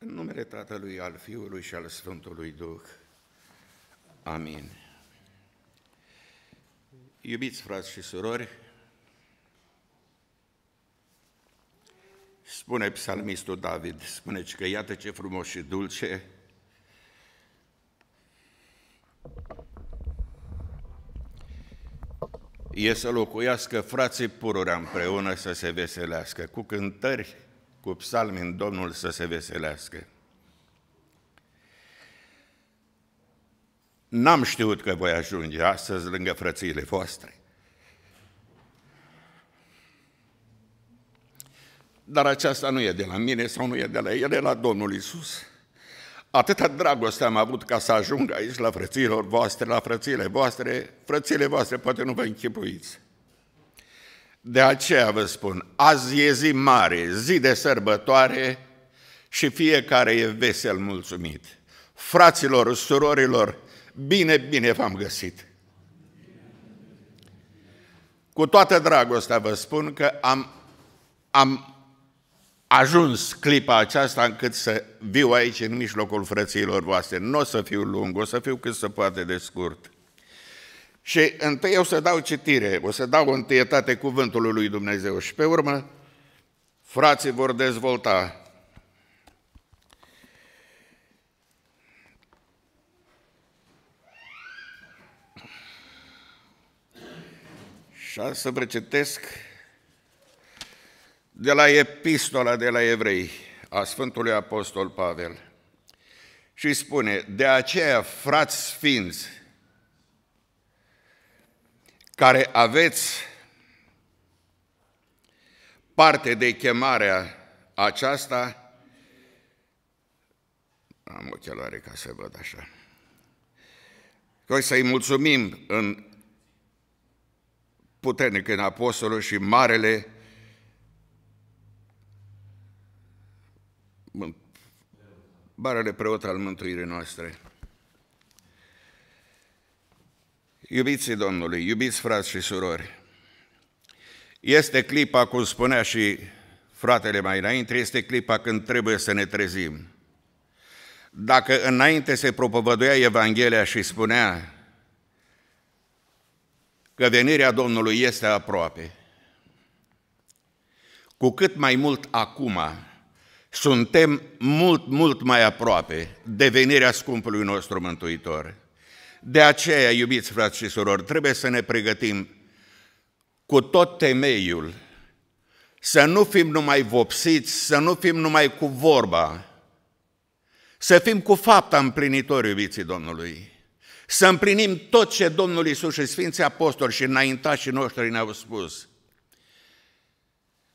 În numele Tatălui, al Fiului și al Sfântului Duh. Amin. Iubiți frați și surori, spune psalmistul David, spune că iată ce frumos și dulce e să locuiască frații pururea împreună să se veselească cu cântări cu psalmi în Domnul să se veselească. N-am știut că voi ajunge astăzi lângă frățiile voastre. Dar aceasta nu e de la mine sau nu e de la el, e la Domnul Isus. Atâta dragoste am avut ca să ajung aici la frăților voastre, la frățile voastre, frățile voastre poate nu vă închipuiți. De aceea vă spun, azi e zi mare, zi de sărbătoare și fiecare e vesel mulțumit. Fraților, surorilor, bine, bine v-am găsit! Cu toată dragostea vă spun că am, am ajuns clipa aceasta încât să viu aici în mijlocul frăților voastre. Nu o să fiu lung, o să fiu cât se poate de scurt. Și întâi o să dau citire, o să dau întâietate cuvântului lui Dumnezeu și pe urmă frații vor dezvolta. Și să vă citesc de la epistola de la evrei a Sfântului Apostol Pavel. Și spune, de aceea, frați sfinți, care aveți parte de chemarea aceasta, am ochelare ca să văd așa, noi să-i mulțumim în puternic în apostolul și marele marele preot al mântuirii noastre. Iubiții Domnului, iubiți frați și surori, este clipa, cum spunea și fratele mai înainte, este clipa când trebuie să ne trezim. Dacă înainte se propovăduia Evanghelia și spunea că venirea Domnului este aproape, cu cât mai mult acum suntem mult, mult mai aproape de venirea scumpului nostru Mântuitor – de aceea, iubiți frați și surori, trebuie să ne pregătim cu tot temeiul, să nu fim numai vopsiți, să nu fim numai cu vorba, să fim cu fapta împlinitori, iubiții Domnului, să împlinim tot ce Domnul Isus și Sfinții Apostoli și înaintașii noștri ne-au spus.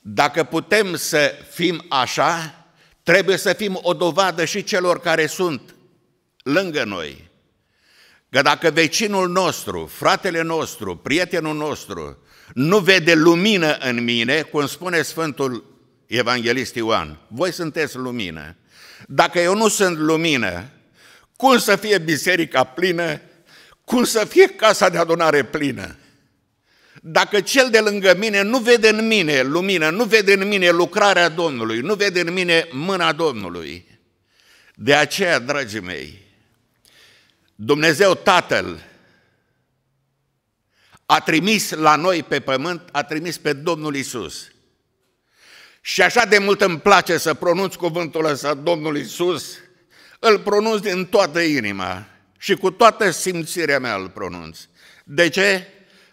Dacă putem să fim așa, trebuie să fim o dovadă și celor care sunt lângă noi, Că dacă vecinul nostru, fratele nostru, prietenul nostru nu vede lumină în mine, cum spune Sfântul Evanghelist Ioan, voi sunteți lumină. Dacă eu nu sunt lumină, cum să fie biserica plină, cum să fie casa de adunare plină? Dacă cel de lângă mine nu vede în mine lumină, nu vede în mine lucrarea Domnului, nu vede în mine mâna Domnului. De aceea, dragii mei, Dumnezeu Tatăl a trimis la noi pe pământ, a trimis pe Domnul Isus. Și așa de mult îmi place să pronunț cuvântul ăsta, Domnul Isus, îl pronunț din toată inima și cu toată simțirea mea îl pronunț. De ce?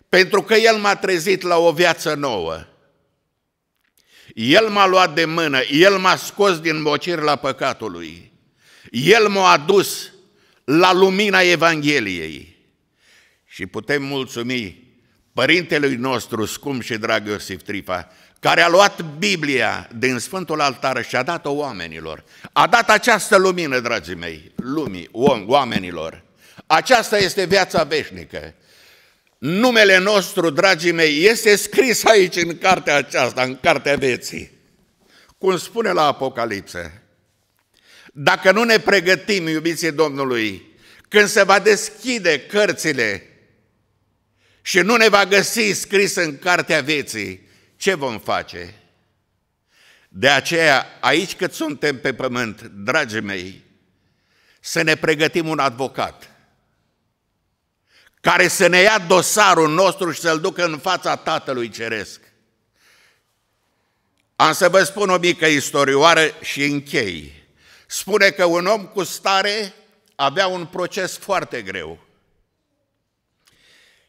Pentru că El m-a trezit la o viață nouă. El m-a luat de mână, El m-a scos din mocir la păcatului. El m-a adus la lumina Evangheliei. Și putem mulțumi părintelui nostru scump și drag Iosif Trifa, care a luat Biblia din Sfântul Altar și a dat-o oamenilor. A dat această lumină, dragii mei, lumii, oamenilor. Aceasta este viața veșnică. Numele nostru, dragii mei, este scris aici în cartea aceasta, în cartea vieții. Cum spune la apocalipse dacă nu ne pregătim, iubiții Domnului, când se va deschide cărțile și nu ne va găsi scris în cartea vieții, ce vom face? De aceea, aici cât suntem pe pământ, dragii mei, să ne pregătim un advocat care să ne ia dosarul nostru și să-l ducă în fața Tatălui Ceresc. Am să vă spun o mică istorioară și închei spune că un om cu stare avea un proces foarte greu.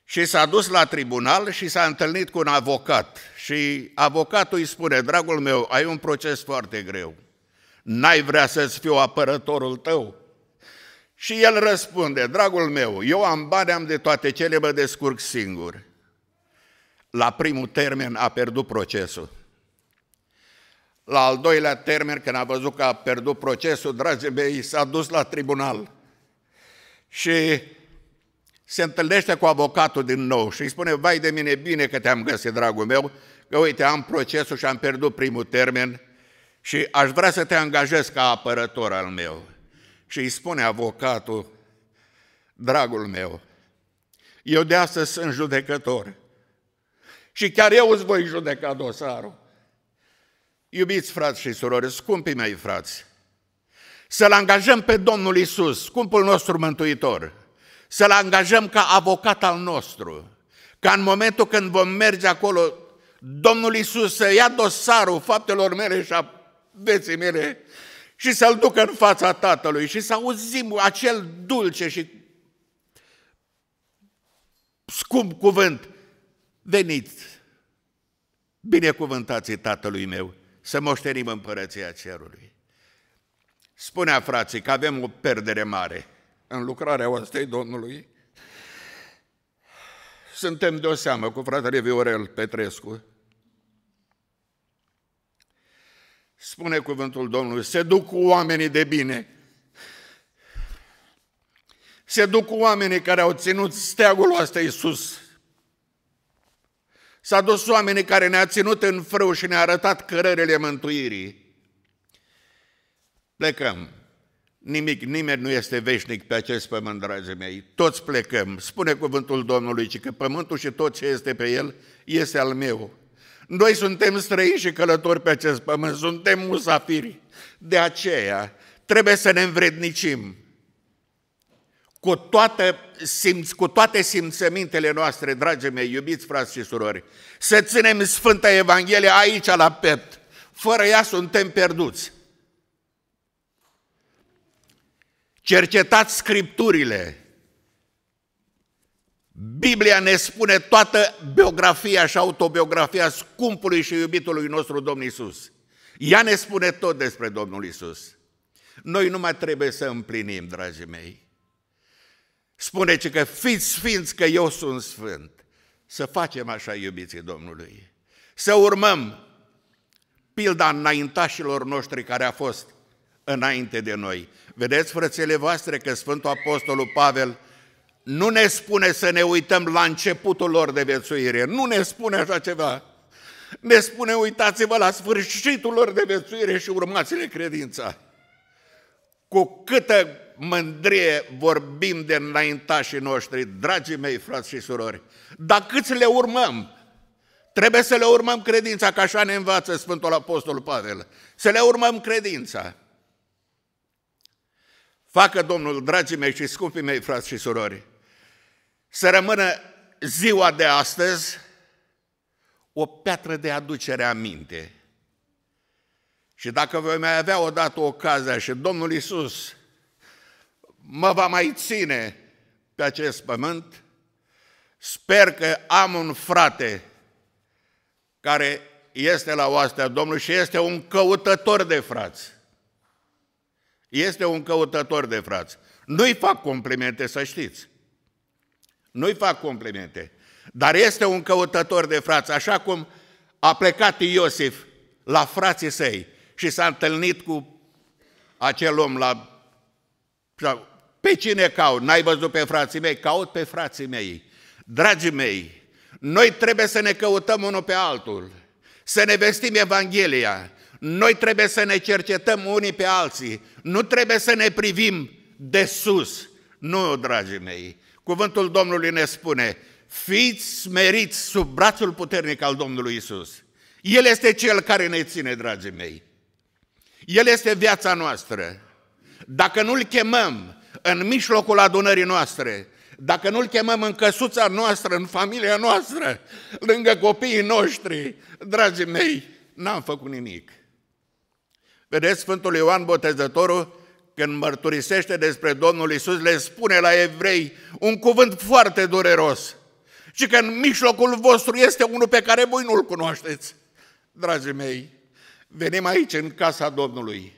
Și s-a dus la tribunal și s-a întâlnit cu un avocat. Și avocatul îi spune, dragul meu, ai un proces foarte greu. N-ai vrea să-ți fiu apărătorul tău? Și el răspunde, dragul meu, eu am bani, am de toate cele, mă descurc singur. La primul termen a pierdut procesul. La al doilea termen, când a văzut că a pierdut procesul, dragii mei, s-a dus la tribunal și se întâlnește cu avocatul din nou și îi spune, vai de mine, bine că te-am găsit, dragul meu, că uite, am procesul și am pierdut primul termen și aș vrea să te angajez ca apărător al meu. Și îi spune avocatul, dragul meu, eu de astăzi sunt judecător și chiar eu îți voi judeca dosarul. Iubiți frați și surori, scumpii mei frați, să-L angajăm pe Domnul Isus, scumpul nostru mântuitor, să-L angajăm ca avocat al nostru, ca în momentul când vom merge acolo, Domnul Isus să ia dosarul faptelor mele și a veții mele și să-L ducă în fața Tatălui și să auzim acel dulce și scump cuvânt, veniți, binecuvântații Tatălui meu să moștenim împărăția cerului. Spunea frații că avem o perdere mare în lucrarea oastei Domnului. Suntem de o seamă cu fratele Viorel Petrescu. Spune cuvântul Domnului, se duc cu oamenii de bine. Se duc cu oamenii care au ținut steagul ăsta Iisus S-a dus oamenii care ne-a ținut în frâu și ne-a arătat cărările mântuirii. Plecăm. Nimic, nimeni nu este veșnic pe acest pământ, dragii mei. Toți plecăm. Spune cuvântul Domnului, ci că pământul și tot ce este pe el este al meu. Noi suntem străini și călători pe acest pământ, suntem musafiri. De aceea trebuie să ne învrednicim cu, toată simț, cu toate simțămintele noastre, dragii mei, iubiți frați și surori, să ținem Sfânta Evanghelie aici la pept, fără ea suntem pierduți. Cercetați Scripturile. Biblia ne spune toată biografia și autobiografia scumpului și iubitului nostru Domnul Isus. Ea ne spune tot despre Domnul Isus. Noi nu mai trebuie să împlinim, dragii mei spune că fiți sfinți că eu sunt sfânt. Să facem așa, iubiții Domnului. Să urmăm pilda înaintașilor noștri care a fost înainte de noi. Vedeți, frățele voastre, că Sfântul Apostolul Pavel nu ne spune să ne uităm la începutul lor de vețuire, nu ne spune așa ceva. Ne spune, uitați-vă la sfârșitul lor de vețuire și urmați-le credința. Cu câtă mândrie vorbim de înaintașii noștri, dragii mei frați și surori, dar câți le urmăm? Trebuie să le urmăm credința, că așa ne învață Sfântul Apostol Pavel. Să le urmăm credința. Facă Domnul, dragii mei și scumpii mei frați și surori, să rămână ziua de astăzi o piatră de aducere a minte. Și dacă voi mai avea odată ocazia și Domnul Isus mă va mai ține pe acest pământ, sper că am un frate care este la oastea Domnului și este un căutător de frați. Este un căutător de frați. Nu-i fac complimente, să știți. Nu-i fac complimente. Dar este un căutător de frați, așa cum a plecat Iosif la frații săi și s-a întâlnit cu acel om la pe cine caut? N-ai văzut pe frații mei? Caut pe frații mei. Dragii mei, noi trebuie să ne căutăm unul pe altul, să ne vestim Evanghelia, noi trebuie să ne cercetăm unii pe alții, nu trebuie să ne privim de sus. Nu, dragii mei, cuvântul Domnului ne spune, fiți smeriți sub brațul puternic al Domnului Isus. El este Cel care ne ține, dragii mei. El este viața noastră. Dacă nu-L chemăm, în mijlocul adunării noastre, dacă nu-l chemăm în căsuța noastră, în familia noastră, lângă copiii noștri, dragii mei, n-am făcut nimic. Vedeți, Sfântul Ioan Botezătorul, când mărturisește despre Domnul Isus, le spune la evrei un cuvânt foarte dureros, și că în mijlocul vostru este unul pe care voi nu-l cunoașteți. Dragii mei, venim aici în casa Domnului,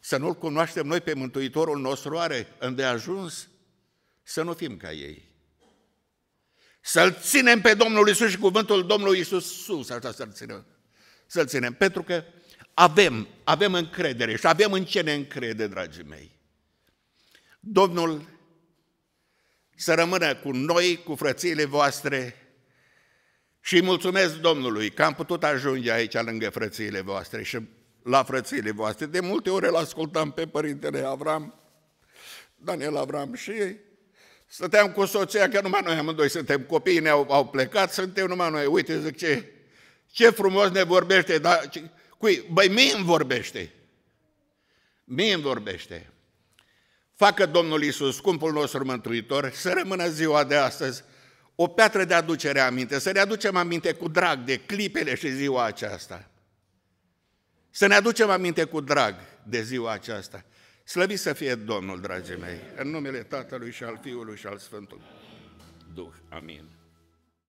să nu-L cunoaștem noi pe Mântuitorul nostru oare îndeajuns? Să nu fim ca ei. Să-L ținem pe Domnul Isus și cuvântul Domnului Isus sus, așa să-L ținem. Să-L ținem, pentru că avem, avem încredere și avem în ce ne încrede, dragii mei. Domnul să rămână cu noi, cu frățiile voastre și mulțumesc Domnului că am putut ajunge aici lângă frățiile voastre și la frățile voastre. De multe ori îl ascultam pe părintele Avram, Daniel Avram și ei. Stăteam cu soția, că numai noi amândoi suntem copii, ne-au au plecat, suntem numai noi. Uite, zic, ce, ce frumos ne vorbește, dar ce, cui? Băi, mie îmi vorbește. Mie îmi vorbește. Facă Domnul Iisus, scumpul nostru mântuitor, să rămână ziua de astăzi o piatră de aducere aminte, să ne aducem aminte cu drag de clipele și ziua aceasta. Să ne aducem aminte cu drag de ziua aceasta. Slăviți să fie Domnul, dragii mei, în numele Tatălui și al Fiului și al Sfântului Duh. Amin.